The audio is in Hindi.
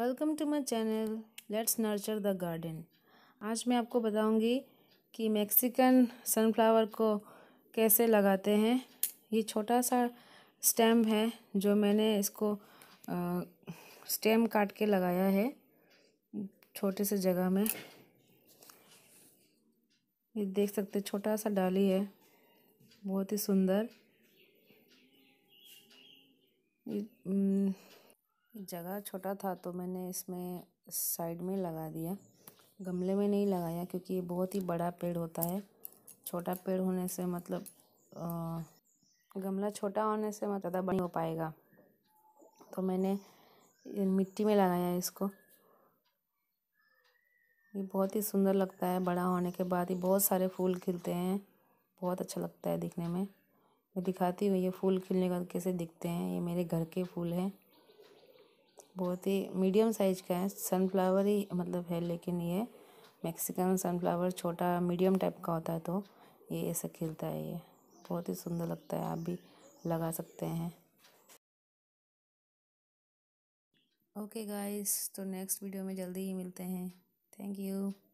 welcome to my channel let's nurture the garden आज मैं आपको बताऊंगी कि मेक्सिकन सनफ्लावर को कैसे लगाते हैं ये छोटा सा स्टेम है जो मैंने इसको आ, स्टेम काट के लगाया है छोटे से जगह में ये देख सकते छोटा सा डाली है बहुत ही सुंदर जगह छोटा था तो मैंने इसमें साइड में लगा दिया गमले में नहीं लगाया क्योंकि ये बहुत ही बड़ा पेड़ होता है छोटा पेड़ होने से मतलब आ, गमला छोटा होने से मतलब ज़्यादा बड़ी हो पाएगा तो मैंने मिट्टी में लगाया इसको ये बहुत ही सुंदर लगता है बड़ा होने के बाद ही बहुत सारे फूल खिलते हैं बहुत अच्छा लगता है दिखने में मैं दिखाती हूँ ये फूल खिलने का कैसे दिखते हैं ये मेरे घर के फूल हैं बहुत ही मीडियम साइज का है सनफ्लावर ही मतलब है लेकिन ये मैक्सिकन सनफ्लावर छोटा मीडियम टाइप का होता है तो ये ऐसा खिलता है ये बहुत ही सुंदर लगता है आप भी लगा सकते हैं ओके गाइस तो नेक्स्ट वीडियो में जल्दी ही मिलते हैं थैंक यू